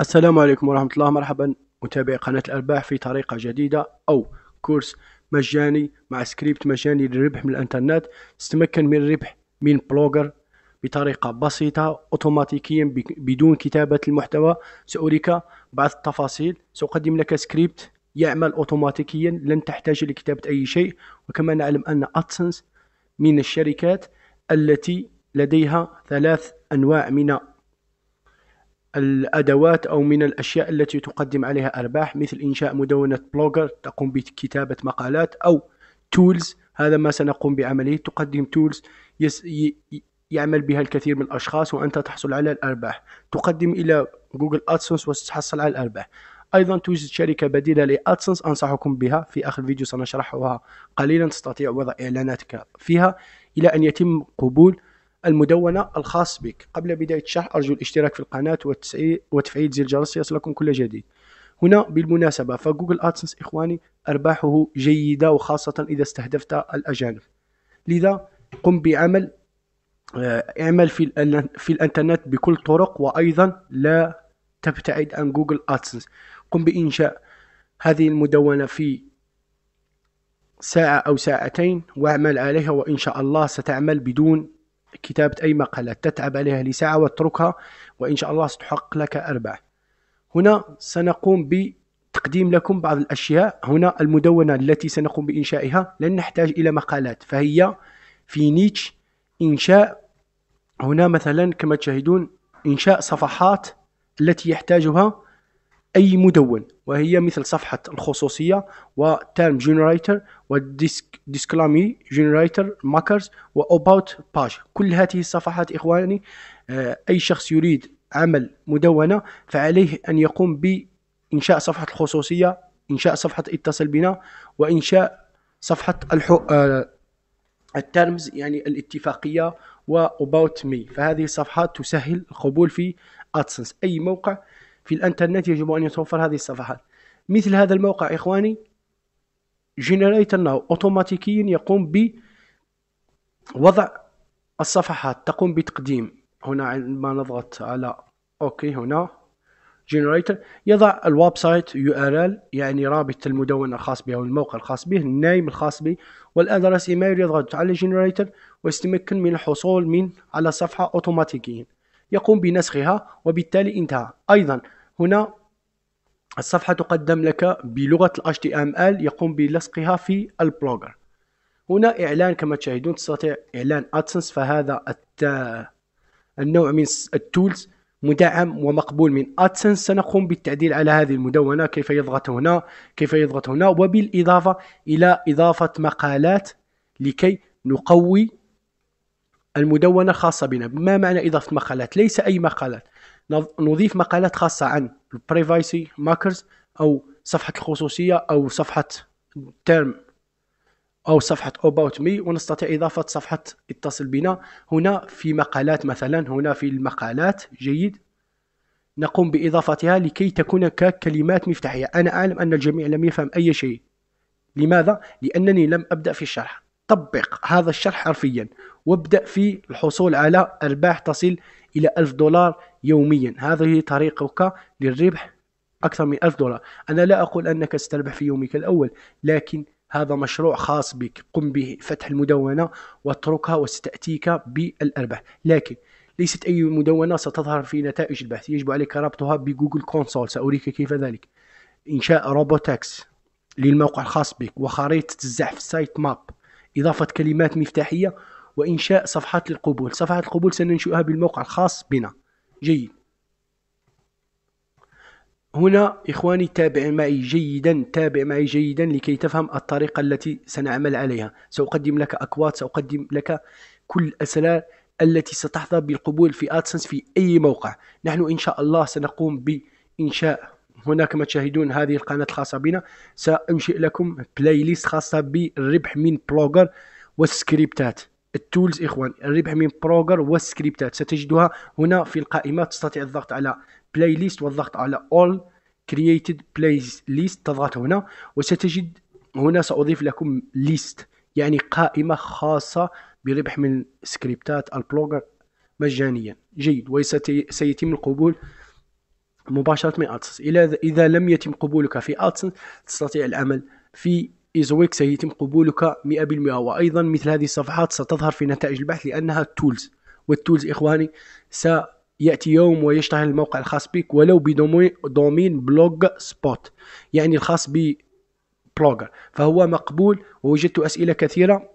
السلام عليكم ورحمة الله مرحبا متابعي قناة الأرباح في طريقة جديدة أو كورس مجاني مع سكريبت مجاني للربح من الإنترنت تتمكن من الربح من بلوجر بطريقة بسيطة أوتوماتيكيا بدون كتابة المحتوى سأريك بعض التفاصيل سأقدم لك سكريبت يعمل أوتوماتيكيا لن تحتاج لكتابة أي شيء وكما نعلم أن أدسنس من الشركات التي لديها ثلاث أنواع من الأدوات أو من الأشياء التي تقدم عليها أرباح مثل إنشاء مدونة بلوجر تقوم بكتابة مقالات أو تولز هذا ما سنقوم بعمله تقدم تولز يس ي... يعمل بها الكثير من الأشخاص وأنت تحصل على الأرباح تقدم إلى جوجل أدسنس وستحصل على الأرباح ايضا توجد شركه بديله لادسنس انصحكم بها في اخر الفيديو سنشرحها قليلا تستطيع وضع اعلاناتك فيها الى ان يتم قبول المدونة الخاص بك قبل بداية الشرح أرجو الاشتراك في القناة وتفعيل زر الجرس ليصلكم كل جديد هنا بالمناسبة فجوجل أدسنس إخواني أرباحه جيدة وخاصة إذا استهدفت الأجانب لذا قم بعمل آه، اعمل في في الانترنت بكل طرق وايضا لا تبتعد عن جوجل ادسنس قم بانشاء هذه المدونه في ساعه او ساعتين واعمل عليها وان شاء الله ستعمل بدون كتابة أي مقالة تتعب عليها لساعة واتركها وإن شاء الله ستحقق لك أرباح هنا سنقوم بتقديم لكم بعض الأشياء هنا المدونة التي سنقوم بإنشائها لن نحتاج إلى مقالات فهي في نيتش إنشاء هنا مثلا كما تشاهدون إنشاء صفحات التي يحتاجها أي مدون وهي مثل صفحة الخصوصية وتيرم جنريتر وديسكلامي جنريتر ماكرز وأباوت باج كل هذه الصفحات إخواني آه، أي شخص يريد عمل مدونة فعليه أن يقوم بإنشاء صفحة الخصوصية إنشاء صفحة اتصل بنا وإنشاء صفحة الحو... آه، التيرمز يعني الاتفاقية و مي فهذه الصفحات تسهل القبول في ادسنس اي موقع في الانترنت يجب ان يتوفر هذه الصفحات مثل هذا الموقع اخواني جنريت انه اوتوماتيكيا يقوم بوضع الصفحات تقوم بتقديم هنا عندما نضغط على اوكي هنا جنريتر يضع الويب سايت يو ار ال يعني رابط المدونه الخاص به او الموقع الخاص به النايم الخاص به والادرس ايميل يضغط على جنريتر ويتمكن من الحصول من على صفحه اوتوماتيكيا يقوم بنسخها وبالتالي انتهى ايضا هنا الصفحة تقدم لك بلغة ال HTML يقوم بلصقها في البلوجر هنا إعلان كما تشاهدون تستطيع إعلان أدسنس فهذا النوع من التولز مدعم ومقبول من ادسنس سنقوم بالتعديل على هذه المدونه كيف يضغط هنا كيف يضغط هنا وبالاضافه الى اضافه مقالات لكي نقوي المدونه خاصه بنا ما معنى اضافه مقالات ليس اي مقالات نضيف مقالات خاصة عن البريفايسي ماكرز أو صفحة الخصوصية أو صفحة تيرم أو صفحة about me ونستطيع إضافة صفحة اتصل بنا هنا في مقالات مثلا هنا في المقالات جيد نقوم بإضافتها لكي تكون ككلمات مفتاحية أنا أعلم أن الجميع لم يفهم أي شيء لماذا؟ لأنني لم أبدأ في الشرح طبق هذا الشرح حرفيا وابدأ في الحصول على أرباح تصل إلى ألف دولار يوميا هذه طريقك للربح أكثر من ألف دولار أنا لا أقول أنك ستربح في يومك الأول لكن هذا مشروع خاص بك قم به فتح المدونة واتركها وستأتيك بالأرباح لكن ليست أي مدونة ستظهر في نتائج البحث يجب عليك ربطها بجوجل كونسول سأريك كيف ذلك إنشاء روبوتكس للموقع الخاص بك وخريطة الزحف سايت ماب إضافة كلمات مفتاحية وإنشاء صفحات للقبول صفحة القبول سننشئها بالموقع الخاص بنا جيد هنا إخواني تابع معي جيدا تابع معي جيدا لكي تفهم الطريقة التي سنعمل عليها سأقدم لك أكواد سأقدم لك كل الأسرار التي ستحظى بالقبول في أدسنس في أي موقع نحن إن شاء الله سنقوم بإنشاء هناك ما تشاهدون هذه القناة الخاصة بنا سأنشئ لكم بلاي ليست خاصة بالربح من بلوجر والسكريبتات التولز إخوان الربح من بلوجر والسكريبتات ستجدها هنا في القائمة تستطيع الضغط على بلاي ليست والضغط على all created بلاي ليست تضغط هنا وستجد هنا سأضيف لكم ليست يعني قائمة خاصة بربح من سكريبتات البلوجر مجانيا جيد وسيتم القبول مباشره من ادسنس اذا لم يتم قبولك في ادسنس تستطيع العمل في ايزويك سيتم قبولك 100% وايضا مثل هذه الصفحات ستظهر في نتائج البحث لانها تولز والتولز اخواني سياتي يوم ويشتهر الموقع الخاص بك ولو بدومين بلوج سبوت يعني الخاص ببلوجر فهو مقبول ووجدت اسئله كثيره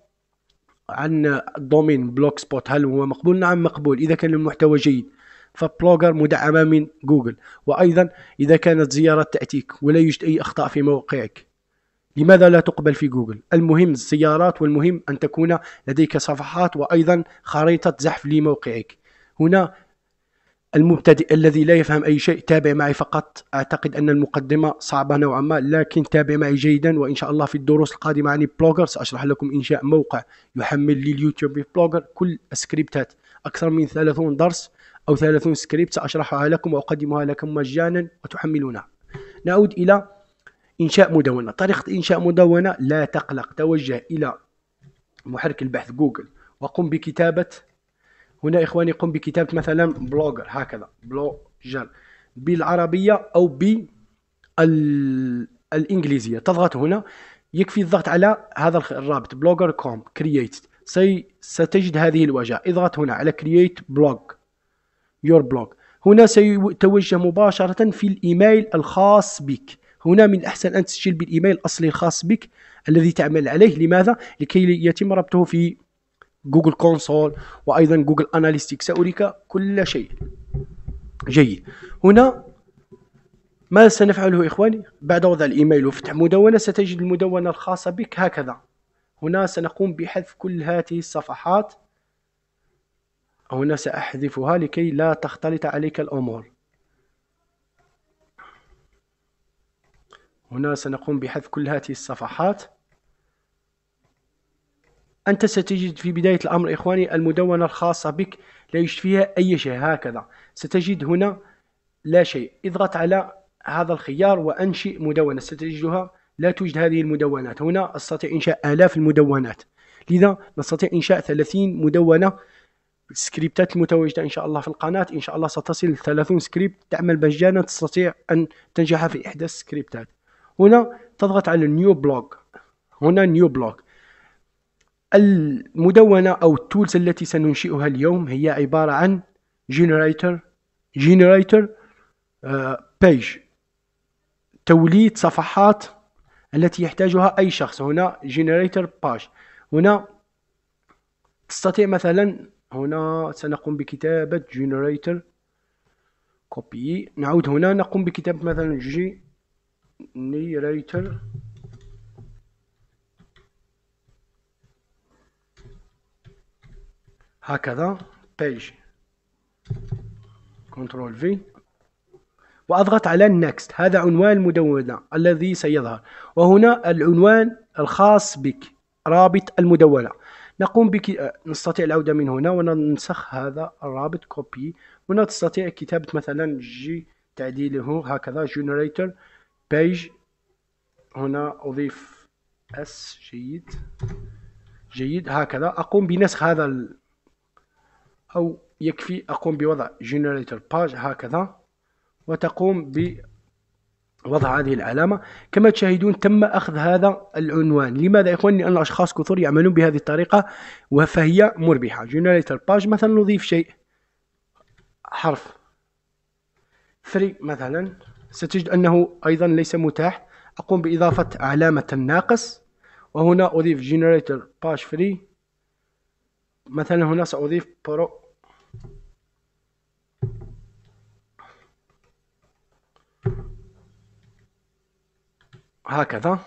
عن الدومين بلوك سبوت هل هو مقبول؟ نعم مقبول اذا كان المحتوى جيد فبلوجر مدعمة من جوجل وأيضا إذا كانت زيارة تأتيك ولا يوجد أي أخطاء في موقعك لماذا لا تقبل في جوجل؟ المهم الزيارات والمهم أن تكون لديك صفحات وأيضا خريطة زحف لموقعك هنا المبتدئ الذي لا يفهم أي شيء تابع معي فقط أعتقد أن المقدمة صعبة نوعا ما لكن تابع معي جيدا وإن شاء الله في الدروس القادمة عن بلوجر سأشرح لكم إنشاء موقع يحمل لليوتيوب بلوجر كل سكريبتات أكثر من 30 درس أو 30 سكريبت سأشرحها لكم وأقدمها لكم مجانا وتحملونها نعود إلى إنشاء مدونة طريقة إنشاء مدونة لا تقلق توجه إلى محرك البحث جوجل وقم بكتابة هنا إخواني قم بكتابة مثلا بلوجر هكذا بلوجر بالعربية أو بالإنجليزية تضغط هنا يكفي الضغط على هذا الرابط بلوجر كوم كرييت ستجد هذه الواجهة اضغط هنا على كرييت بلوج your blog هنا سيتوجه مباشرة في الإيميل الخاص بك هنا من الأحسن أن تسجل بالإيميل الأصلي الخاص بك الذي تعمل عليه لماذا؟ لكي يتم ربطه في جوجل كونسول وأيضا جوجل أناليستيك سأريك كل شيء جيد هنا ما سنفعله إخواني بعد وضع الإيميل وفتح مدونة ستجد المدونة الخاصة بك هكذا هنا سنقوم بحذف كل هذه الصفحات هنا سأحذفها لكي لا تختلط عليك الأمور هنا سنقوم بحذف كل هذه الصفحات أنت ستجد في بداية الأمر إخواني المدونة الخاصة بك لا يوجد فيها أي شيء هكذا ستجد هنا لا شيء اضغط على هذا الخيار وأنشئ مدونة ستجدها لا توجد هذه المدونات هنا أستطيع إنشاء آلاف المدونات لذا نستطيع إنشاء 30 مدونة السكريبتات المتواجده إن شاء الله في القناة إن شاء الله ستصل 30 سكريبت تعمل مجانا تستطيع أن تنجح في إحدى السكريبتات هنا تضغط على نيو بلوك هنا نيو بلوك المدونة أو التولز التي سننشئها اليوم هي عبارة عن جينيريتر جينيريتر بيج توليد صفحات التي يحتاجها أي شخص هنا جينيريتر باج هنا تستطيع مثلا هنا سنقوم بكتابة generator copy نعود هنا نقوم بكتابة مثلا generator هكذا page كنترول في وأضغط على next هذا عنوان المدونة الذي سيظهر وهنا العنوان الخاص بك رابط المدونة نقوم بك نستطيع العودة من هنا وننسخ هذا الرابط كوبي هنا تستطيع كتابة مثلا جي تعديله هكذا generator page هنا أضيف اس جيد جيد هكذا أقوم بنسخ هذا ال... أو يكفي أقوم بوضع generator page هكذا وتقوم ب وضع هذه العلامة كما تشاهدون تم أخذ هذا العنوان لماذا يا إخواني لأن أشخاص كثر يعملون بهذه الطريقة فهي مربحة جنريتر باج مثلا نضيف شيء حرف 3 مثلا ستجد أنه أيضا ليس متاح أقوم بإضافة علامة الناقص وهنا أضيف جنريتر باج فري مثلا هنا سأضيف برو هكذا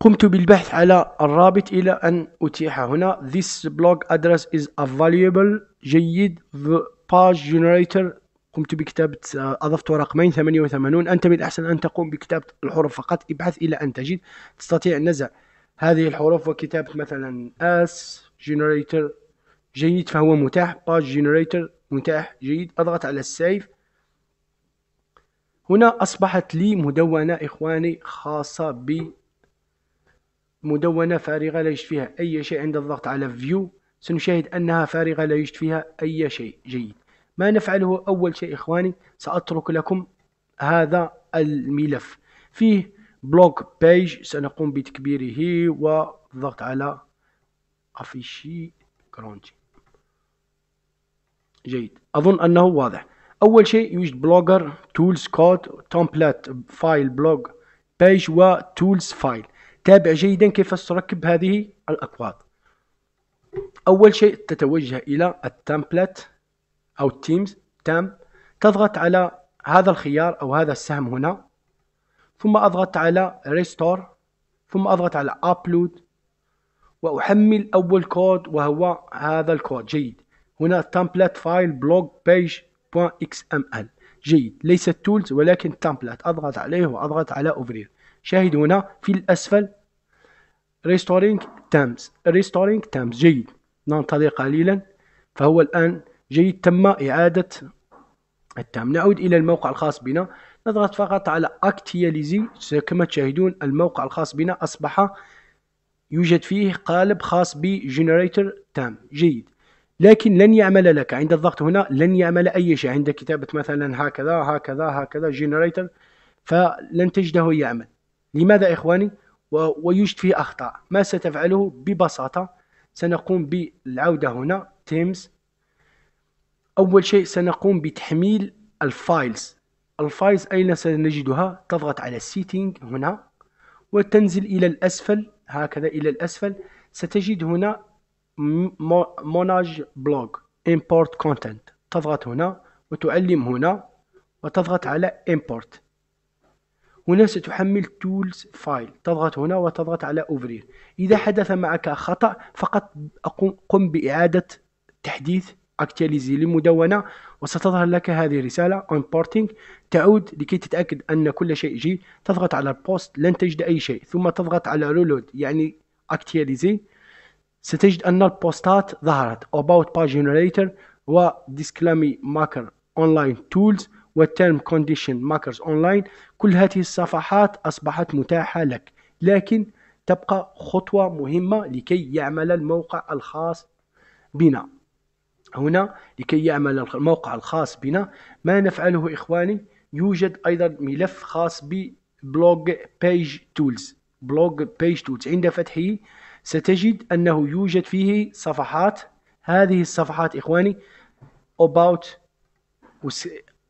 قمت بالبحث على الرابط إلى أن أتيح هنا this blog address is a valuable جيد the page generator قمت بكتابة آه، أضفت رقمين 88 أنت من الأحسن أن تقوم بكتابة الحروف فقط ابحث إلى أن تجد تستطيع نزع هذه الحروف وكتابة مثلا اس generator جيد فهو متاح page generator متاح جيد أضغط على السيف هنا أصبحت لي مدونة إخواني خاصة ب مدونة فارغة لا يوجد فيها أي شيء عند الضغط على View سنشاهد أنها فارغة لا يوجد فيها أي شيء جيد ما نفعله أول شيء إخواني سأترك لكم هذا الملف فيه بلوك بيج سنقوم بتكبيره والضغط على أفيشي كرونتي جيد اظن انه واضح اول شيء يوجد بلوجر تولز كود تمبلت فايل بلوج بيج وتولز فايل تابع جيدا كيف ستركب هذه الاكواد اول شيء تتوجه الى التمبلت او تيمز تام تضغط على هذا الخيار او هذا السهم هنا ثم اضغط على ريستور ثم اضغط على ابلود واحمل اول كود وهو هذا الكود جيد هنا تمبلت فايل بلوج بيج .xml جيد ليست تولز ولكن تمبلت أضغط عليه وأضغط على أوفرير شاهد هنا في الأسفل ريستورينج تامز ريستورينج تامز جيد ننتظر قليلا فهو الآن جيد تم إعادة التام نعود إلى الموقع الخاص بنا نضغط فقط على اكتياليزي كما تشاهدون الموقع الخاص بنا أصبح يوجد فيه قالب خاص بجنريتر تام جيد لكن لن يعمل لك عند الضغط هنا لن يعمل أي شيء عند كتابة مثلا هكذا هكذا هكذا جنريتر فلن تجده يعمل لماذا إخواني ويوجد فيه أخطاء ما ستفعله ببساطة سنقوم بالعودة هنا تيمز أول شيء سنقوم بتحميل الفايلز الفايلز أين سنجدها تضغط على سيتنج هنا وتنزل إلى الأسفل هكذا إلى الأسفل ستجد هنا موناج بلوج امبورت كونتنت تضغط هنا وتعلم هنا وتضغط على امبورت هنا ستحمل تولز فايل تضغط هنا وتضغط على اوفرير إذا حدث معك خطأ فقط قم بإعادة تحديث اكتياليزي للمدونة وستظهر لك هذه الرسالة امبورتنج تعود لكي تتأكد أن كل شيء جي تضغط على البوست لن تجد أي شيء ثم تضغط على رولود يعني اكتياليزي ستجد أن البوستات ظهرت About Page Generator و Disclaimer marker Online Tools و Term Condition markers Online كل هذه الصفحات أصبحت متاحة لك لكن تبقى خطوة مهمة لكي يعمل الموقع الخاص بنا هنا لكي يعمل الموقع الخاص بنا ما نفعله إخواني يوجد أيضا ملف خاص ب blog بيج تولز بلوج بيج تولز عند فتحه ستجد أنه يوجد فيه صفحات هذه الصفحات إخواني about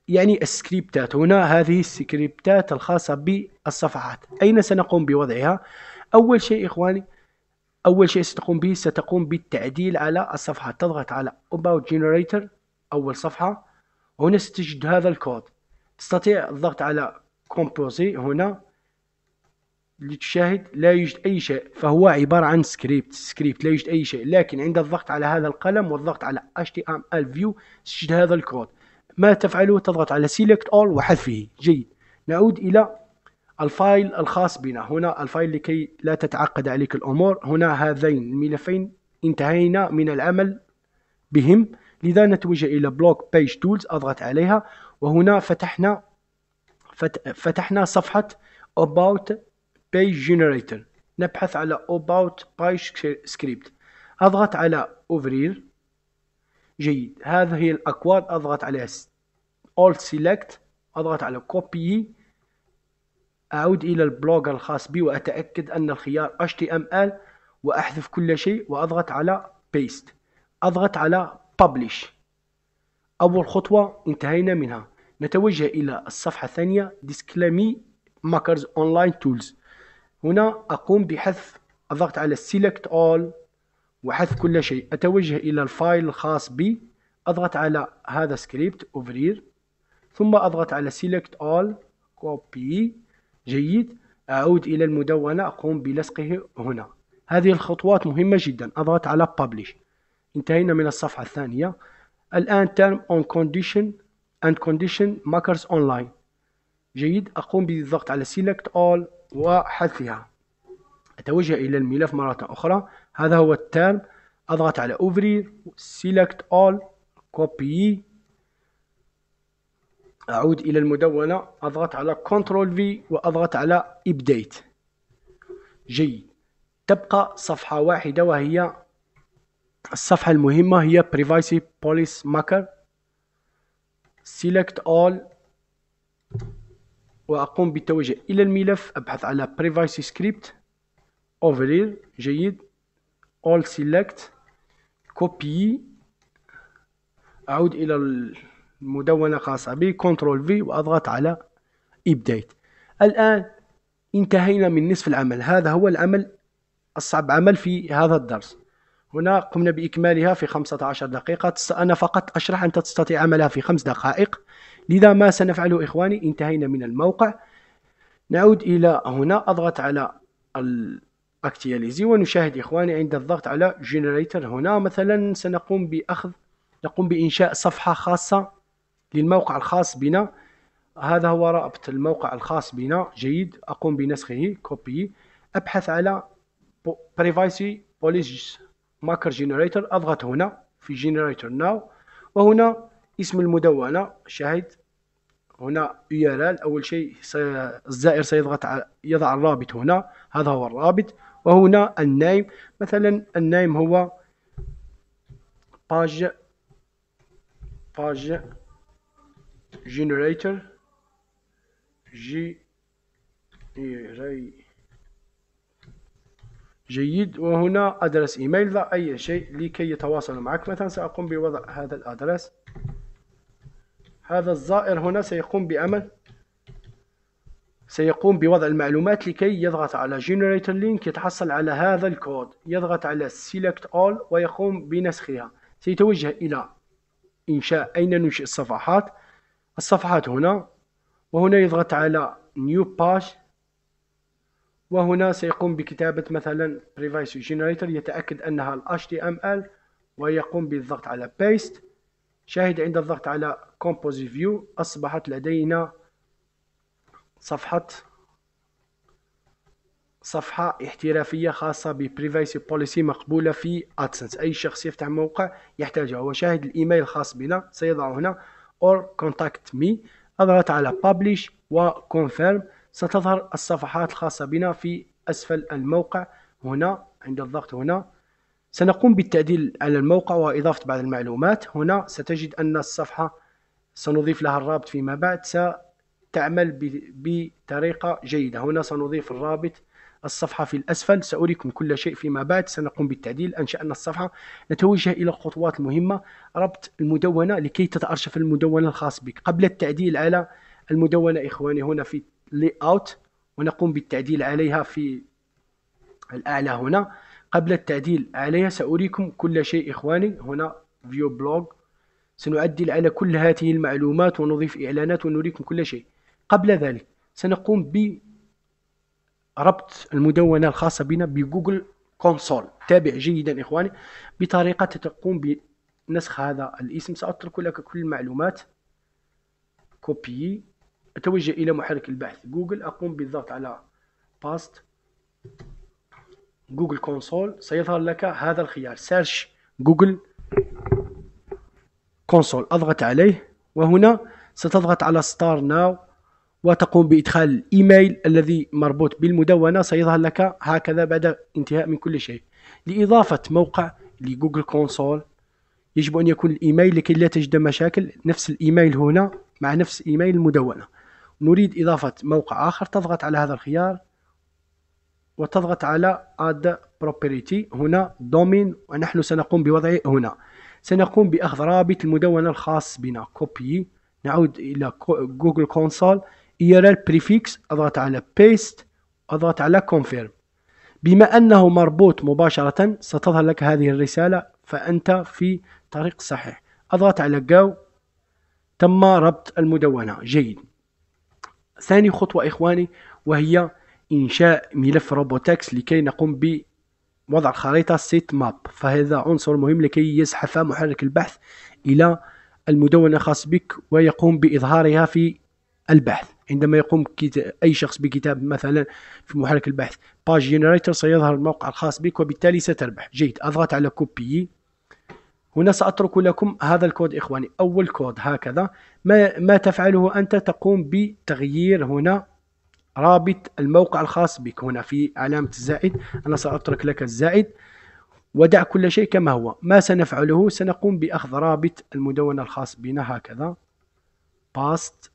يعني السكريبتات هنا هذه السكريبتات الخاصة بالصفحات أين سنقوم بوضعها أول شيء إخواني أول شيء ستقوم به ستقوم بالتعديل على الصفحة تضغط على About Generator أول صفحة هنا ستجد هذا الكود تستطيع الضغط على Composite هنا اللي تشاهد لا يوجد اي شيء فهو عباره عن سكريبت سكريبت لا يوجد اي شيء لكن عند الضغط على هذا القلم والضغط على HTML view تجد هذا الكود ما تفعله تضغط على select all وحذفه جيد نعود الى الفايل الخاص بنا هنا الفايل لكي لا تتعقد عليك الامور هنا هذين الملفين انتهينا من العمل بهم لذا نتوجه الى بلوك بيج تولز اضغط عليها وهنا فتحنا فتحنا صفحه about page generator نبحث على about page script اضغط على ouvrir جيد هذه الاكواد اضغط على all select اضغط على copy اعود الى البلوجر الخاص بي واتاكد ان الخيار html واحذف كل شيء واضغط على paste اضغط على publish اول خطوه انتهينا منها نتوجه الى الصفحه الثانيه Disclaimer makers online tools هنا أقوم بحذف الضغط على Select All وحذف كل شيء أتوجه إلى الفايل الخاص بي أضغط على هذا سكريبت أوفرير ثم أضغط على Select All Copy جيد أعود إلى المدونة أقوم بلصقه هنا هذه الخطوات مهمة جدا أضغط على Publish انتهينا من الصفحة الثانية الآن Term on Condition and Condition Markers Online جيد أقوم بالضغط على Select All وحذفها أتوجه إلى الملف مرة أخرى هذا هو التام أضغط على أوفري select all كوبي أعود إلى المدونة أضغط على Ctrl V وأضغط على ابديت جيد تبقى صفحة واحدة وهي الصفحة المهمة هي Privacy Policy Maker Select All وأقوم بالتوجه إلى الملف أبحث على privacy script override جيد all select copy أعود إلى المدونة الخاصة بي Ctrl v وأضغط على إبدايت الآن انتهينا من نصف العمل هذا هو العمل أصعب عمل في هذا الدرس هنا قمنا بإكمالها في 15 دقيقة أنا فقط أشرح أنت تستطيع عملها في 5 دقائق لذا ما سنفعله إخواني انتهينا من الموقع نعود إلى هنا أضغط على الأكتياليزي ونشاهد إخواني عند الضغط على جنريتر هنا مثلا سنقوم بأخذ نقوم بإنشاء صفحة خاصة للموقع الخاص بنا هذا هو رابط الموقع الخاص بنا جيد أقوم بنسخه كوبي أبحث على Privacy بوليس Marker Generator أضغط هنا في Generator Now وهنا اسم المدونة شاهد هنا URL أول شيء الزائر سيضغط على يضع الرابط هنا هذا هو الرابط وهنا النايم مثلا النايم هو باج باج جنريتر جي جيد وهنا ادرس ايميل ضع اي شيء لكي يتواصل معك مثلا ساقوم بوضع هذا الادرس هذا الزائر هنا سيقوم بعمل سيقوم بوضع المعلومات لكي يضغط على Generator Link يتحصل على هذا الكود يضغط على Select All ويقوم بنسخها سيتوجه إلى إنشاء أين ننشئ الصفحات الصفحات هنا وهنا يضغط على New Page وهنا سيقوم بكتابة مثلا بريفايس Generator يتأكد أنها ال HTML ويقوم بالضغط على Paste شاهد عند الضغط على compose view أصبحت لدينا صفحة صفحة احترافية خاصة ببريفايسي بوليسي مقبولة في ادسنس أي شخص يفتح موقع يحتاجه شاهد الإيميل الخاص بنا سيضع هنا or contact me أضغط على publish و confirm ستظهر الصفحات الخاصة بنا في أسفل الموقع هنا عند الضغط هنا سنقوم بالتعديل على الموقع وإضافة بعض المعلومات هنا ستجد أن الصفحة سنضيف لها الرابط فيما بعد ستعمل بطريقة جيدة هنا سنضيف الرابط الصفحة في الأسفل سأريكم كل شيء فيما بعد سنقوم بالتعديل أنشأنا الصفحة نتوجه إلى الخطوات المهمة ربط المدونة لكي تتأرشف المدونة الخاص بك قبل التعديل على المدونة إخواني هنا في Layout ونقوم بالتعديل عليها في الأعلى هنا قبل التعديل عليها سأريكم كل شيء إخواني هنا View Blog سنعدل على كل هذه المعلومات ونضيف إعلانات ونريكم كل شيء قبل ذلك سنقوم بربط المدونة الخاصة بنا بجوجل كونسول تابع جيدا إخواني بطريقة تقوم بنسخ هذا الاسم سأترك لك كل المعلومات كوبي أتوجه إلى محرك البحث جوجل أقوم بالضغط على باست جوجل كونسول سيظهر لك هذا الخيار سيرش جوجل كونسول اضغط عليه وهنا ستضغط على ستار ناو وتقوم بادخال الايميل الذي مربوط بالمدونه سيظهر لك هكذا بعد انتهاء من كل شيء لاضافه موقع لجوجل كونسول يجب ان يكون الايميل لكي لا تجد مشاكل نفس الايميل هنا مع نفس ايميل المدونه نريد اضافه موقع اخر تضغط على هذا الخيار وتضغط على add property هنا دومين ونحن سنقوم بوضعه هنا سنقوم بأخذ رابط المدونة الخاص بنا كوبي نعود إلى جوجل كونسول URL prefix أضغط على paste أضغط على confirm بما أنه مربوط مباشرة ستظهر لك هذه الرسالة فأنت في طريق صحيح أضغط على go تم ربط المدونة جيد ثاني خطوة إخواني وهي إنشاء ملف روبوتكس لكي نقوم وضع خريطة سيت ماب فهذا عنصر مهم لكي يزحف محرك البحث إلى المدونة الخاص بك ويقوم بإظهارها في البحث عندما يقوم أي شخص بكتاب مثلا في محرك البحث باج جنريتر سيظهر الموقع الخاص بك وبالتالي ستربح جيد أضغط على كوبي هنا سأترك لكم هذا الكود إخواني أول كود هكذا ما, ما تفعله أنت تقوم بتغيير هنا رابط الموقع الخاص بك هنا في علامة الزائد أنا سأترك لك الزائد ودع كل شيء كما هو ما سنفعله سنقوم بأخذ رابط المدونة الخاص بنا هكذا باست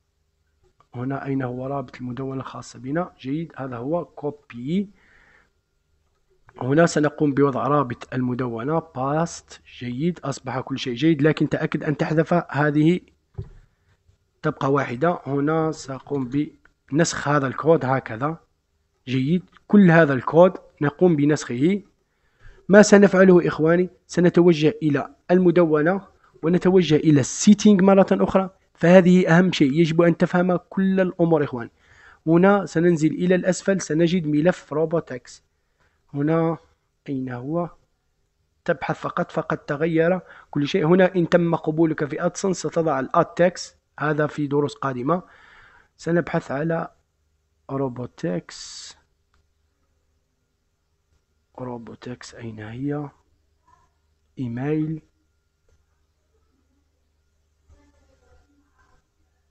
هنا أين هو رابط المدونة الخاصة بنا جيد هذا هو كوبي هنا سنقوم بوضع رابط المدونة باست جيد أصبح كل شيء جيد لكن تأكد أن تحذف هذه تبقى واحدة هنا سأقوم ب نسخ هذا الكود هكذا جيد كل هذا الكود نقوم بنسخه ما سنفعله إخواني سنتوجه إلى المدونة ونتوجه إلى السيتينج مرة أخرى فهذه أهم شيء يجب أن تفهم كل الأمور إخواني هنا سننزل إلى الأسفل سنجد ملف روبوتكس هنا أين هو تبحث فقط فقد تغير كل شيء هنا إن تم قبولك في أدسن ستضع الأد تاكس هذا في دروس قادمة سنبحث على روبوتكس روبوتكس أين هي إيميل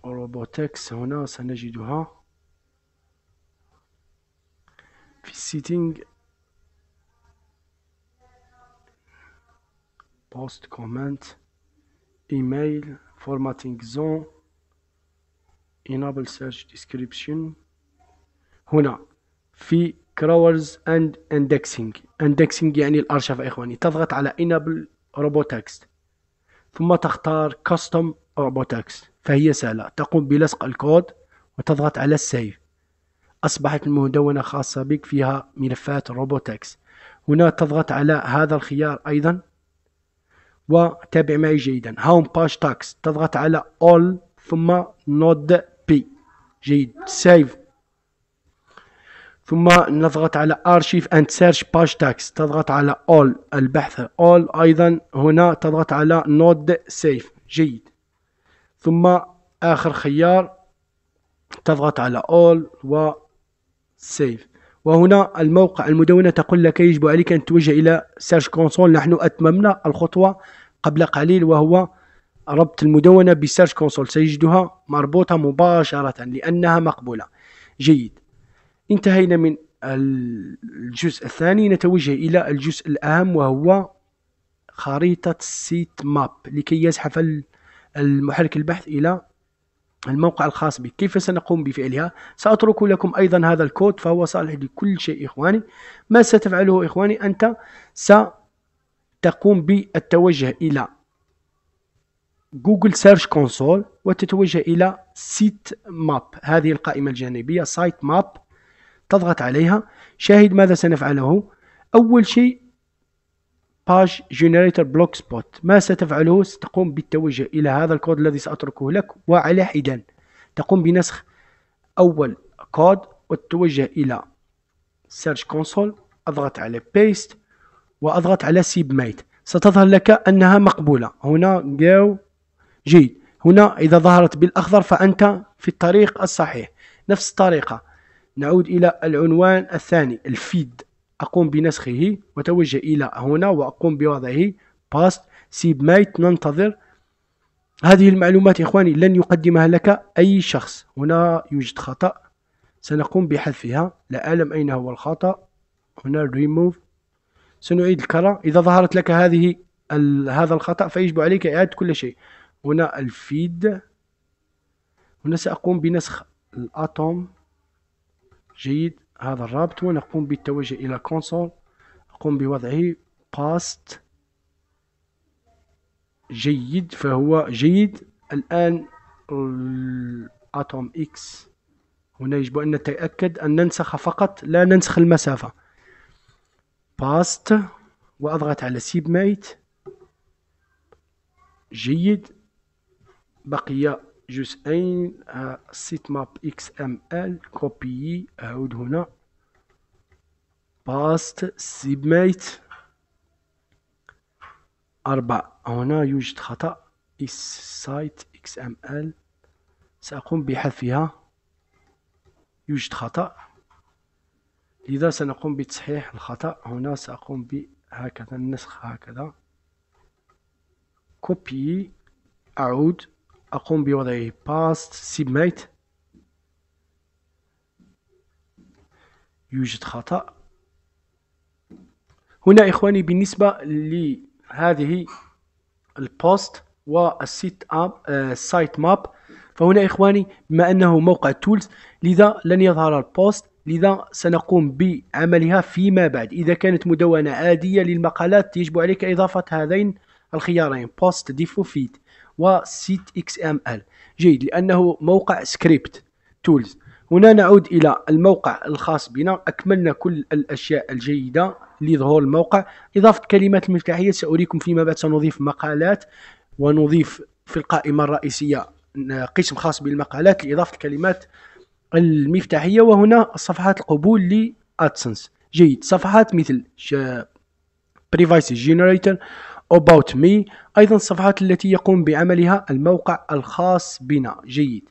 روبوتكس هنا سنجدها في السيتنج بوست كومنت ايميل فورماتينج زون enable search description هنا في crawlers and indexing indexing يعني الارشفه اخواني تضغط على enable robotext ثم تختار custom robotext فهي سهله تقوم بلصق الكود وتضغط على save اصبحت المدونه خاصه بك فيها ملفات روبوتكس هنا تضغط على هذا الخيار ايضا وتابع معي جيدا هوم page تاكس تضغط على all ثم نود جيد سيف ثم نضغط على ارشيف اند سيرش باش تاكس تضغط على اول البحث اول ايضا هنا تضغط على نود سيف جيد ثم اخر خيار تضغط على اول و سيف وهنا الموقع المدونة تقول لك يجب عليك أن توجه إلى سيرش كونسول نحن أتممنا الخطوة قبل قليل وهو ربط المدونة بسيرش كونسول سيجدها مربوطة مباشرة لأنها مقبولة جيد انتهينا من الجزء الثاني نتوجه إلى الجزء الأهم وهو خريطة سيت ماب لكي يزحف المحرك البحث إلى الموقع الخاص بك كيف سنقوم بفعلها سأترك لكم أيضا هذا الكود فهو صالح لكل شيء إخواني ما ستفعله إخواني أنت ستقوم بالتوجه إلى جوجل سيرش كونسول وتتوجه إلى سيت ماب هذه القائمة الجانبية سايت ماب تضغط عليها شاهد ماذا سنفعله أول شيء باج جنريتر بلوك سبوت ما ستفعله ستقوم بالتوجه إلى هذا الكود الذي سأتركه لك وعلى حدا تقوم بنسخ أول كود وتتوجه إلى سيرش كونسول أضغط على بيست وأضغط على سيب ميت ستظهر لك أنها مقبولة هنا جو جيد هنا إذا ظهرت بالأخضر فأنت في الطريق الصحيح نفس الطريقة نعود إلى العنوان الثاني الفيد أقوم بنسخه وتوجه إلى هنا وأقوم بوضعه باست سيب مايت ننتظر هذه المعلومات إخواني لن يقدمها لك أي شخص هنا يوجد خطأ سنقوم بحذفها لا أعلم أين هو الخطأ هنا ريموف سنعيد الكرة إذا ظهرت لك هذه هذا الخطأ فيجب عليك إعادة كل شيء هنا الفيد هنا سأقوم بنسخ الأتوم جيد هذا الرابط ونقوم بالتوجه إلى كونسول أقوم بوضعه باست جيد فهو جيد الآن الأتوم إكس هنا يجب أن نتأكد أن ننسخ فقط لا ننسخ المسافة باست وأضغط على سيب ميت جيد بقي جزئين سيت ماب اكس ام ال كوبي اعود هنا باست ميت أربع هنا يوجد خطأ اكس ام xml سأقوم بحذفها يوجد خطأ لذا سنقوم بتصحيح الخطأ هنا سأقوم بهكذا النسخ هكذا كوبي أعود أقوم بوضع past سيبميت يوجد خطأ هنا إخواني بالنسبة لهذه البوست والسيت اب سايت ماب فهنا إخواني بما أنه موقع تولز لذا لن يظهر البوست لذا سنقوم بعملها فيما بعد إذا كانت مدونة عادية للمقالات يجب عليك إضافة هذين الخيارين بوست ديفو فيد وسيت اكس ام ال جيد لانه موقع سكريبت تولز هنا نعود الى الموقع الخاص بنا اكملنا كل الاشياء الجيده لظهور الموقع اضافه كلمات المفتاحيه ساريكم فيما بعد سنضيف مقالات ونضيف في القائمه الرئيسيه قسم خاص بالمقالات لاضافه الكلمات المفتاحيه وهنا صفحات القبول لادسنس جيد صفحات مثل بريفايسز جينيريتور About Me أيضا الصفحات التي يقوم بعملها الموقع الخاص بنا جيد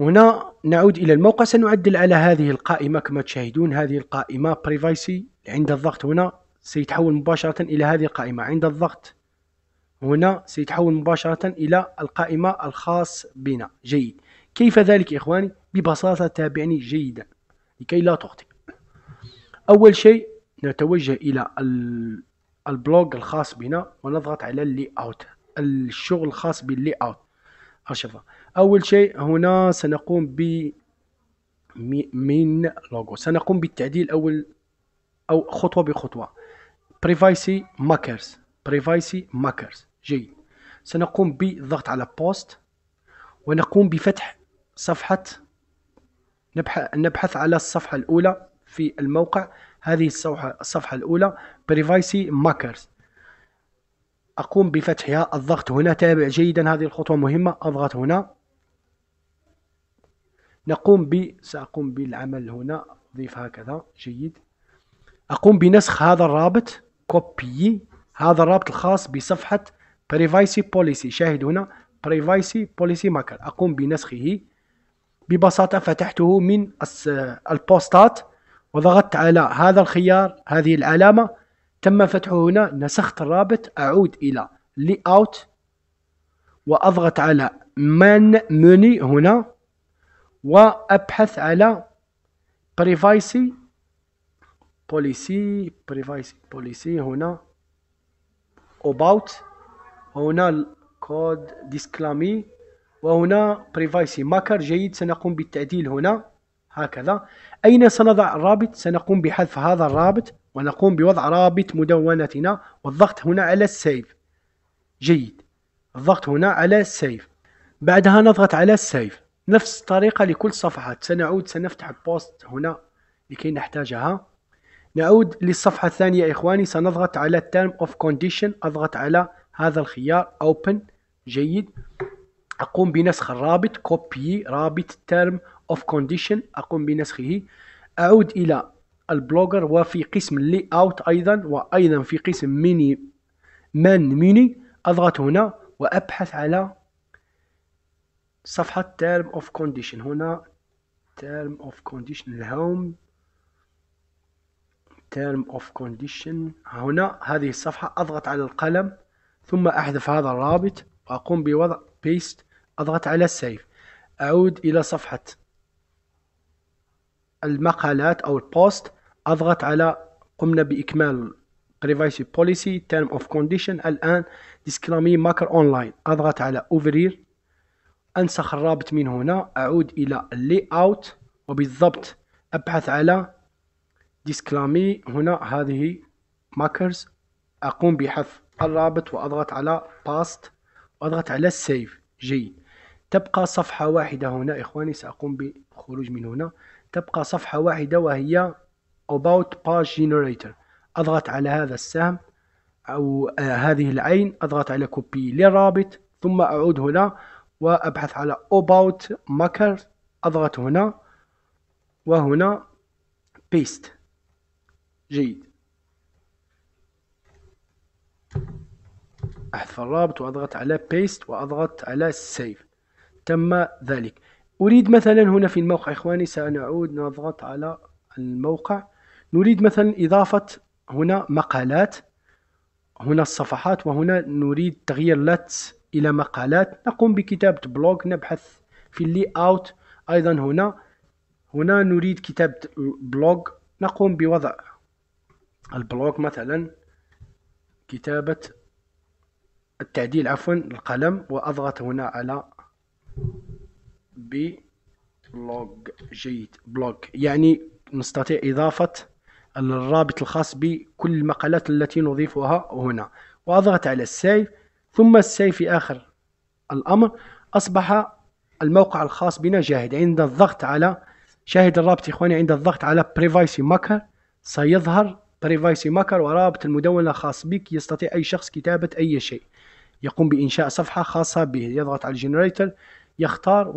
هنا نعود إلى الموقع سنعدل على هذه القائمة كما تشاهدون هذه القائمة Privacy عند الضغط هنا سيتحول مباشرة إلى هذه القائمة عند الضغط هنا سيتحول مباشرة إلى القائمة الخاص بنا جيد كيف ذلك إخواني ببساطة تابعني جيدا لكي لا تخطئ أول شيء نتوجه إلى ال... البلوج الخاص بنا ونضغط على اللي اوت الشغل الخاص باللي اوت اشوف اول شيء هنا سنقوم ب من لوجو سنقوم بالتعديل اول او خطوه بخطوه بريفايسي ماكرز بريفايسي ماكرز جيد سنقوم بالضغط على بوست ونقوم بفتح صفحه نبحث على الصفحه الاولى في الموقع هذه الصفحة, الصفحة الأولى بريفايسي ماكرز أقوم بفتحها الضغط هنا تابع جيدا هذه الخطوة مهمة أضغط هنا نقوم ب سأقوم بالعمل هنا أضيف هكذا جيد أقوم بنسخ هذا الرابط كوبي هذا الرابط الخاص بصفحة بريفايسي بوليسي شاهد هنا بريفايسي بوليسي ماكر أقوم بنسخه ببساطة فتحته من البوستات وضغطت على هذا الخيار هذه العلامة تم فتحه هنا نسخت الرابط أعود إلى Layout وأضغط على من مني هنا وأبحث على Privacy Policy Privacy Policy هنا About وهنا Code Disclaimer وهنا Privacy Maker جيد سنقوم بالتعديل هنا هكذا أين سنضع الرابط؟ سنقوم بحذف هذا الرابط ونقوم بوضع رابط مدونتنا والضغط هنا على السيف جيد الضغط هنا على السيف بعدها نضغط على السيف نفس الطريقة لكل صفحة سنعود سنفتح بوست هنا لكي نحتاجها نعود للصفحة الثانية إخواني سنضغط على Term of Condition أضغط على هذا الخيار Open جيد أقوم بنسخ الرابط Copy رابط Term اوف كونديشن اقوم بنسخه اعود الى البلوجر وفي قسم لي اوت ايضا وايضا في قسم ميني مان ميني اضغط هنا وابحث على صفحة تيرم اوف كونديشن هنا تيرم اوف كونديشن الهوم تيرم اوف كونديشن هنا هذه الصفحة أضغط على القلم ثم أحذف هذا الرابط وأقوم بوضع بيست أضغط على سيف أعود إلى صفحة المقالات او البوست اضغط على قمنا باكمال privacy policy term of condition الان ديسكلامي ماكر اونلاين اضغط على اوفرير انسخ الرابط من هنا اعود الى اللي اوت وبالضبط ابحث على ديسكلامي هنا هذه ماكرز اقوم بحذف الرابط واضغط على باست واضغط على سيف جيد تبقى صفحة واحدة هنا إخواني سأقوم بالخروج من هنا تبقى صفحة واحدة وهي About Page Generator أضغط على هذا السهم أو آه، هذه العين أضغط على كوبي للرابط ثم أعود هنا وأبحث على About Maker أضغط هنا وهنا Paste جيد أحذف الرابط وأضغط على Paste وأضغط على Save تم ذلك أريد مثلا هنا في الموقع إخواني سنعود نضغط على الموقع نريد مثلا إضافة هنا مقالات هنا الصفحات وهنا نريد تغيير لاتس إلى مقالات نقوم بكتابة بلوغ نبحث في اللي أوت أيضا هنا هنا نريد كتابة بلوغ نقوم بوضع البلوغ مثلا كتابة التعديل عفوا القلم وأضغط هنا على بلوج جيد بلوج يعني نستطيع إضافة الرابط الخاص بكل المقالات التي نضيفها هنا وأضغط على السيف ثم السيف في آخر الأمر أصبح الموقع الخاص بنا جاهد عند الضغط على شاهد الرابط إخواني عند الضغط على بريفايسي ماكر سيظهر بريفايسي ماكر ورابط المدونة الخاص بك يستطيع أي شخص كتابة أي شيء يقوم بإنشاء صفحة خاصة به يضغط على الجنريتر يختار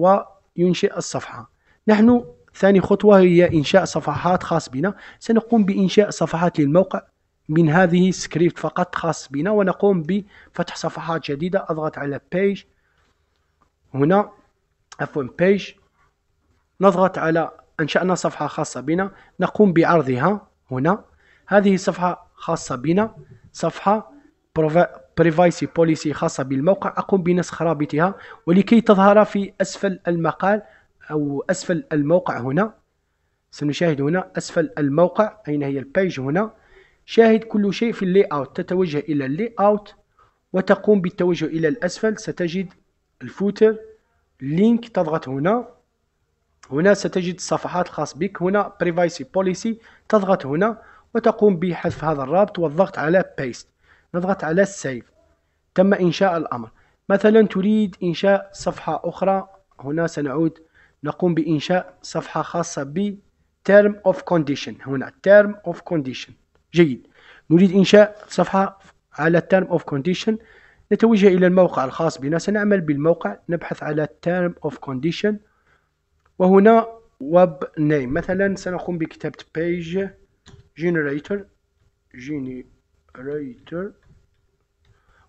وينشئ الصفحة نحن ثاني خطوة هي إنشاء صفحات خاص بنا سنقوم بإنشاء صفحات للموقع من هذه سكريبت فقط خاص بنا ونقوم بفتح صفحات جديدة أضغط على page هنا عفوا page نضغط على أنشأنا صفحة خاصة بنا نقوم بعرضها هنا هذه صفحة خاصة بنا صفحة بريفايسي بوليسي خاصه بالموقع اقوم بنسخ رابطها ولكي تظهر في اسفل المقال او اسفل الموقع هنا سنشاهد هنا اسفل الموقع اين هي البيج هنا شاهد كل شيء في اللي اوت تتوجه الى اللي اوت وتقوم بالتوجه الى الاسفل ستجد الفوتر لينك تضغط هنا هنا ستجد الصفحات الخاص بك هنا بريفايسي بوليسي تضغط هنا وتقوم بحذف هذا الرابط والضغط على بيست نضغط على السيف تم إنشاء الأمر مثلا تريد إنشاء صفحة أخرى هنا سنعود نقوم بإنشاء صفحة خاصة ب term of condition هنا term of condition جيد نريد إنشاء صفحة على term of condition نتوجه إلى الموقع الخاص بنا سنعمل بالموقع نبحث على term of condition وهنا web name مثلا سنقوم بكتابة page generator generator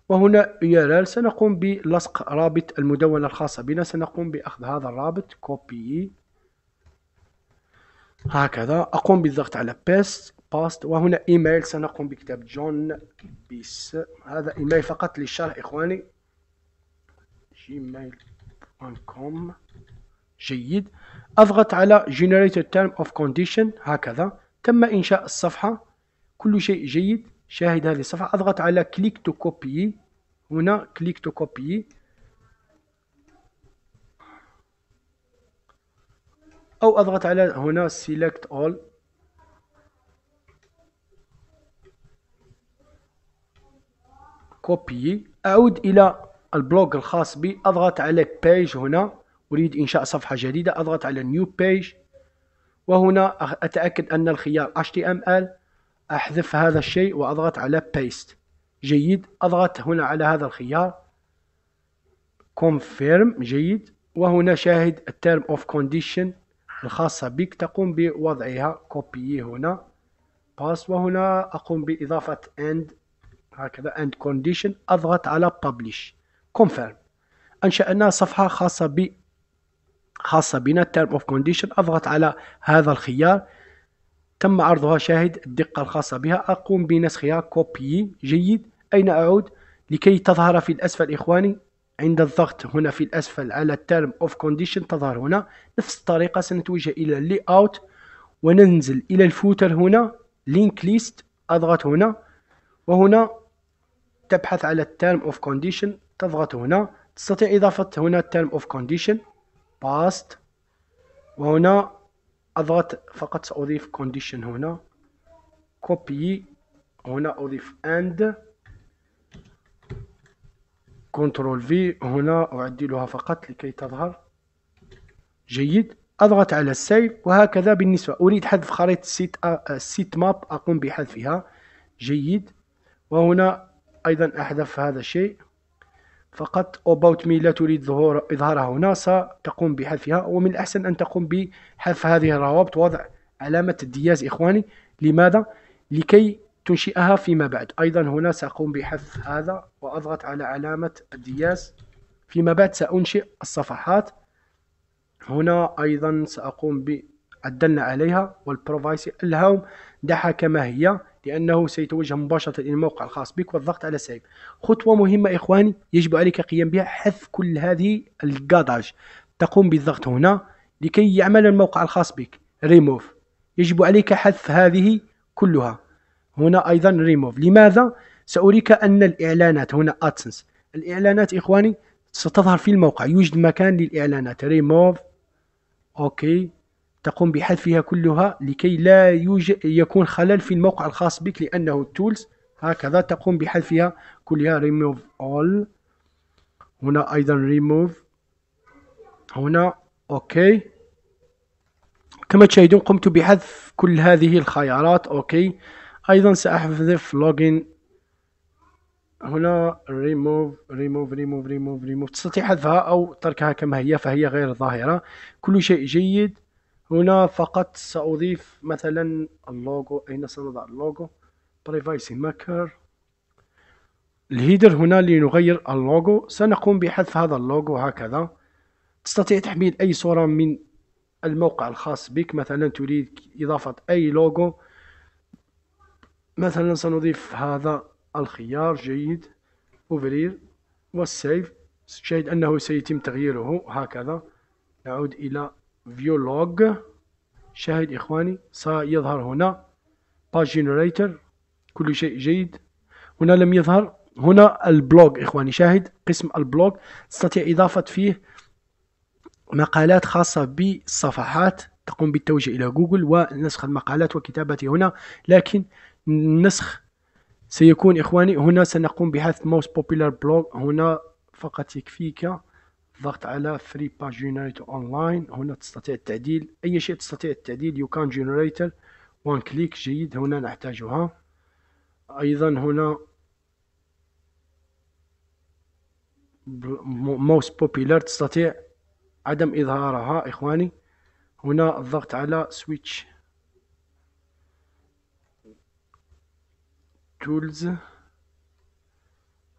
وهنا URL سنقوم بلصق رابط المدونة الخاصة بنا سنقوم بأخذ هذا الرابط كوبي هكذا أقوم بالضغط على paste باست وهنا ايميل سنقوم بكتاب جون بيس هذا ايميل فقط للشرح اخواني جيميل كوم جيد اضغط على جينيريت term of condition هكذا تم انشاء الصفحه كل شيء جيد شاهد هذه الصفحة أضغط على كليك تو كوبي هنا كليك تو كوبي أو أضغط على هنا سيلكت اول كوبي أعود إلى البلوك الخاص بي أضغط على بيج هنا أريد إنشاء صفحة جديدة أضغط على نيو بيج وهنا أتأكد أن الخيار HTML أحذف هذا الشيء وأضغط على بيست جيد أضغط هنا على هذا الخيار confirm جيد وهنا شاهد الترم اوف كونديشن الخاصة بك تقوم بوضعها كوبي هنا باس وهنا أقوم بإضافة end هكذا end condition أضغط على publish confirm أنشأنا صفحة خاصة ب خاصة بنا term of condition أضغط على هذا الخيار تم عرضها شاهد الدقة الخاصة بها أقوم بنسخها كوبي جيد أين أعود لكي تظهر في الأسفل إخواني عند الضغط هنا في الأسفل على Term of Condition تظهر هنا نفس الطريقة سنتوجه إلى Layout وننزل إلى الفوتر هنا Link List أضغط هنا وهنا تبحث على Term of Condition تضغط هنا تستطيع إضافة هنا Term of Condition Past وهنا أضغط فقط سأضيف كونديشن هنا كوبي هنا أضيف اند كنترول في هنا أعدلها فقط لكي تظهر جيد أضغط على السيف وهكذا بالنسبة أريد حذف خريطة سيت ماب uh, أقوم بحذفها جيد وهنا أيضا أحذف هذا الشيء فقط about me لا تريد ظهور إظهارها هنا ستقوم بحذفها ومن الأحسن أن تقوم بحذف هذه الروابط وضع علامة الدياز إخواني لماذا؟ لكي تنشئها فيما بعد أيضا هنا سأقوم بحذف هذا وأضغط على علامة الدياز فيما بعد سأنشئ الصفحات هنا أيضا سأقوم ب عليها والبروفايسي الهوم دعها كما هي لأنه سيتوجه مباشرة إلى الموقع الخاص بك والضغط على سيف خطوة مهمة إخواني يجب عليك القيام بها حذف كل هذه الجاداج تقوم بالضغط هنا لكي يعمل الموقع الخاص بك ريموف يجب عليك حذف هذه كلها هنا أيضا ريموف لماذا؟ سأريك أن الإعلانات هنا أدسنس الإعلانات إخواني ستظهر في الموقع يوجد مكان للإعلانات ريموف أوكي تقوم بحذفها كلها لكي لا يوجد يكون خلل في الموقع الخاص بك لأنه التولز هكذا تقوم بحذفها كلها ريموف اول هنا أيضا ريموف هنا أوكي كما تشاهدون قمت بحذف كل هذه الخيارات أوكي أيضا سأحذف لوجين هنا ريموف ريموف ريموف ريموف ريموف تستطيع حذفها او تركها كما هي فهي غير ظاهره كل شيء جيد هنا فقط سأضيف مثلا اللوجو أين سنضع اللوجو بريفايسي ماكر الهيدر هنا لنغير اللوجو سنقوم بحذف هذا اللوجو هكذا تستطيع تحميل أي صورة من الموقع الخاص بك مثلا تريد إضافة أي لوجو مثلا سنضيف هذا الخيار جيد أوفرير والسيف تشاهد أنه سيتم تغييره هكذا نعود إلى فيو لوج شاهد إخواني سيظهر هنا باج جنريتر كل شيء جيد هنا لم يظهر هنا البلوج إخواني شاهد قسم البلوج تستطيع إضافة فيه مقالات خاصة بالصفحات تقوم بالتوجيه إلى جوجل ونسخ المقالات وكتابتها هنا لكن النسخ سيكون إخواني هنا سنقوم بحذف موست popular blog هنا فقط يكفيك ضغط على فري باج اون اونلاين هنا تستطيع التعديل اي شيء تستطيع التعديل يو كان جنريتر وان كليك جيد هنا نحتاجها ايضا هنا موست بوبيلر تستطيع عدم اظهارها اخواني هنا الضغط على سويتش تولز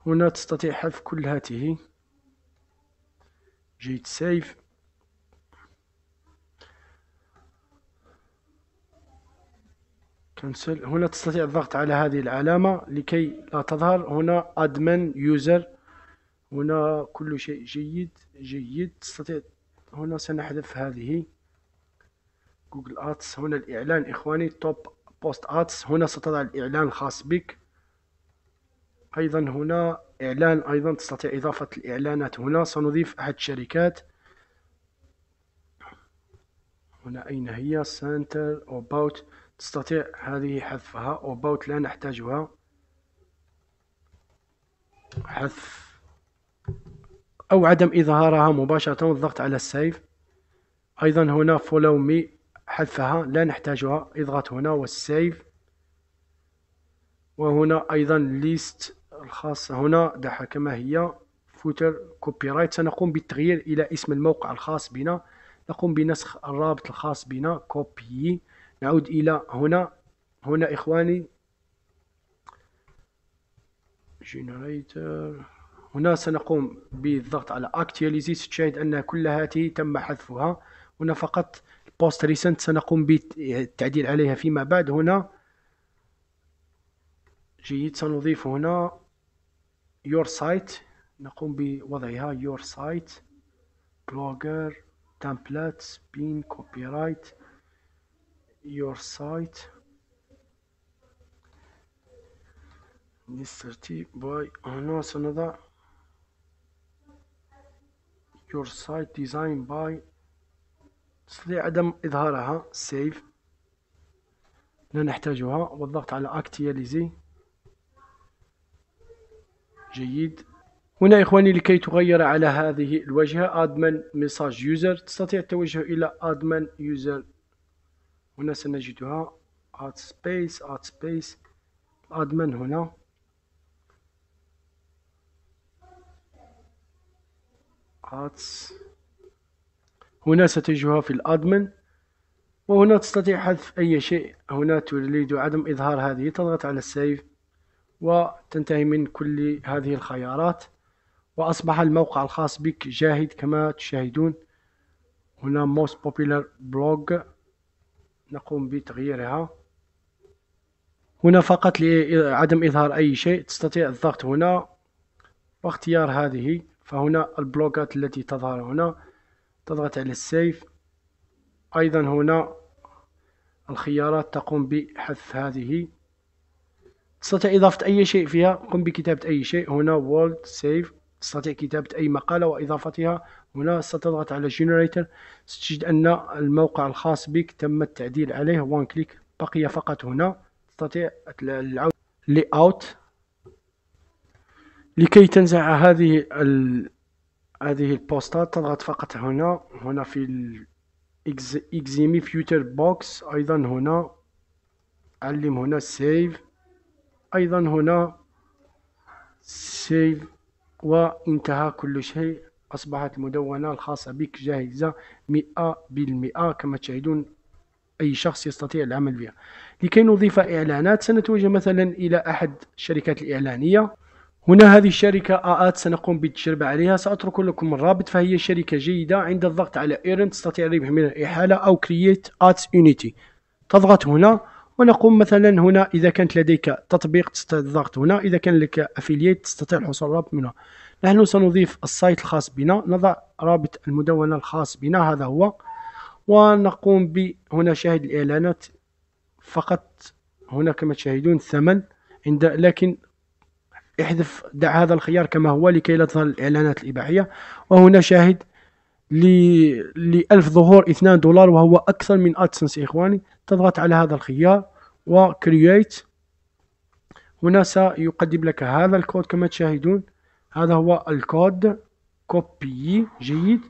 هنا تستطيع حذف كل هاته جيت سيف كنسل هنا تستطيع الضغط على هذه العلامة لكي لا تظهر هنا أدمن يوزر هنا كل شيء جيد جيد تستطيع هنا سنحذف هذه جوجل ادس هنا الاعلان اخواني توب بوست ادس هنا ستضع الاعلان الخاص بك ايضا هنا إعلان أيضا تستطيع إضافة الإعلانات هنا سنضيف أحد الشركات هنا أين هي سنتر أو تستطيع هذه حذفها أو لا نحتاجها حذف أو عدم إظهارها مباشرة والضغط على السيف أيضا هنا فولو مي حذفها لا نحتاجها اضغط هنا والسيف وهنا أيضا ليست الخاصة هنا دعها كما هي فوتر كوبي رايت سنقوم بالتغيير إلى اسم الموقع الخاص بنا نقوم بنسخ الرابط الخاص بنا كوبي نعود إلى هنا هنا إخواني جنريتر هنا سنقوم بالضغط على اكتياليزي ستشاهد أن كل هاته تم حذفها هنا فقط بوست ريسنت سنقوم بالتعديل عليها فيما بعد هنا جيد سنضيف هنا your site نقوم بوضعها your site blogger templates pin copyright your site نسترتيب باي هنا سنضع your site design by تستطيع عدم إظهارها save لا نحتاجها والضغط على actualize جيد هنا إخواني لكي تغير على هذه الواجهة admin message user تستطيع التوجه إلى admin user هنا سنجدها at space at space admin هنا at هنا ستجدها في الادمن وهنا تستطيع حذف اي شيء هنا تريد عدم اظهار هذه تضغط على السيف وتنتهي من كل هذه الخيارات وأصبح الموقع الخاص بك جاهد كما تشاهدون هنا most popular blog نقوم بتغييرها هنا فقط لعدم إظهار أي شيء تستطيع الضغط هنا واختيار هذه فهنا البلوجات التي تظهر هنا تضغط على السيف أيضا هنا الخيارات تقوم بحذف هذه تستطيع إضافة أي شيء فيها قم بكتابة أي شيء هنا وورد سيف تستطيع كتابة أي مقالة وإضافتها هنا ستضغط على جنريتر ستجد أن الموقع الخاص بك تم التعديل عليه وان كليك بقي فقط هنا تستطيع العودة Layout لكي تنزع هذه ال... هذه البوستات تضغط فقط هنا هنا في ال... اكزيمي فيوتر بوكس ايضا هنا علم هنا سيف أيضا هنا سيل وانتهى كل شيء أصبحت المدونة الخاصة بك جاهزة 100% كما تشاهدون أي شخص يستطيع العمل بها لكي نضيف إعلانات سنتوجه مثلا إلى أحد الشركات الإعلانية هنا هذه الشركة آآت سنقوم بالتجربة عليها سأترك لكم الرابط فهي شركة جيدة عند الضغط على ايرن تستطيع الربح من الإحالة أو كرييت آت يونيتي تضغط هنا ونقوم مثلا هنا اذا كانت لديك تطبيق تستطيع الضغط هنا اذا كان لك افيليت تستطيع الحصول على منه نحن سنضيف السايت الخاص بنا نضع رابط المدونة الخاص بنا هذا هو ونقوم ب هنا شاهد الإعلانات فقط هنا كما تشاهدون الثمن عند لكن احذف دع هذا الخيار كما هو لكي لا تظهر الإعلانات الإباحية وهنا شاهد ل 1000 ظهور 2 دولار وهو اكثر من ادسنس اخواني تضغط على هذا الخيار وكرييت هنا سيقدم لك هذا الكود كما تشاهدون هذا هو الكود كوبي جيد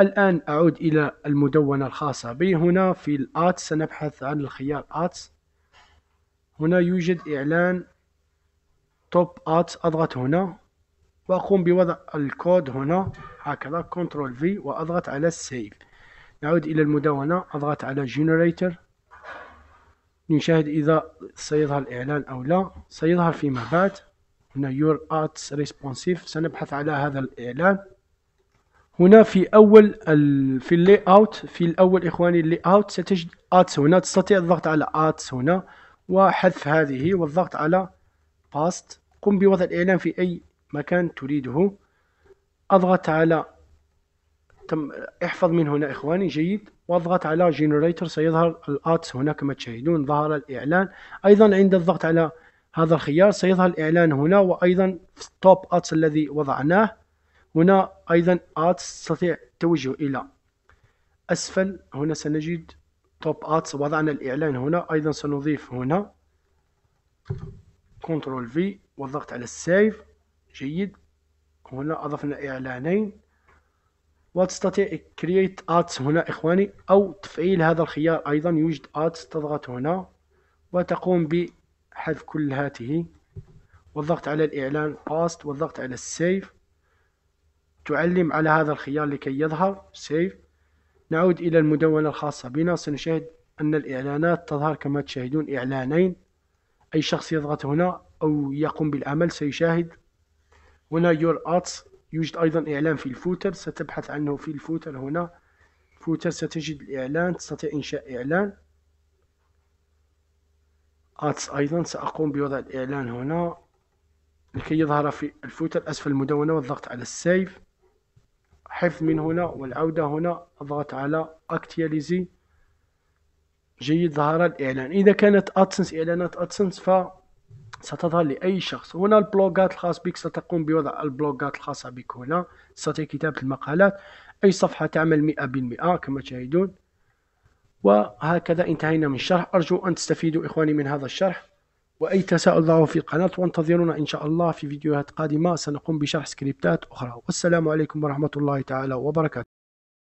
الآن أعود إلى المدونة الخاصة بي هنا في الآت سنبحث عن الخيار ادس هنا يوجد إعلان توب ادس أضغط هنا وأقوم بوضع الكود هنا هكذا كنترول في وأضغط على السيف نعود إلى المدونة أضغط على جنريتر نشاهد إذا سيظهر الإعلان أو لا سيظهر فيما بعد هنا يور ارتس ريسبونسيف سنبحث على هذا الإعلان هنا في أول في اللي أوت في الأول إخواني اللي أوت ستجد ارتس هنا تستطيع الضغط على ارتس هنا وحذف هذه والضغط على باست قم بوضع الإعلان في أي مكان تريده اضغط على تم احفظ من هنا اخواني جيد واضغط على جنريتور سيظهر الاتس هنا كما تشاهدون ظهر الاعلان ايضا عند الضغط على هذا الخيار سيظهر الاعلان هنا وايضا ستوب اتس الذي وضعناه هنا ايضا اتس تستطيع التوجه الى اسفل هنا سنجد توب اتس وضعنا الاعلان هنا ايضا سنضيف هنا كنترول في والضغط على السيف جيد هنا اضفنا اعلانين وتستطيع create ads هنا اخواني او تفعيل هذا الخيار ايضا يوجد ads تضغط هنا وتقوم بحذف كل هاته والضغط على الاعلان past والضغط على السيف تعلم على هذا الخيار لكي يظهر سيف نعود الى المدونة الخاصة بنا سنشاهد ان الاعلانات تظهر كما تشاهدون اعلانين اي شخص يضغط هنا او يقوم بالعمل سيشاهد هنا يور اتس يوجد ايضا اعلان في الفوتر ستبحث عنه في الفوتر هنا فوتر ستجد الاعلان تستطيع انشاء اعلان اتس ايضا ساقوم بوضع الاعلان هنا لكي يظهر في الفوتر اسفل المدونة والضغط على السيف حفظ من هنا والعودة هنا اضغط على اكتياليزي جيد ظهر الاعلان اذا كانت ادسنس اعلانات ادسنس ف ستظهر لأي شخص هنا البلوجات الخاص بك ستقوم بوضع البلوجات الخاصة بك هنا تستطيع كتابة المقالات أي صفحة تعمل مئة بالمئة كما تشاهدون وهكذا انتهينا من الشرح أرجو أن تستفيدوا إخواني من هذا الشرح وأي تساؤل ضعه في القناة وانتظرونا إن شاء الله في فيديوهات قادمة سنقوم بشرح سكريبتات أخرى والسلام عليكم ورحمة الله تعالى وبركاته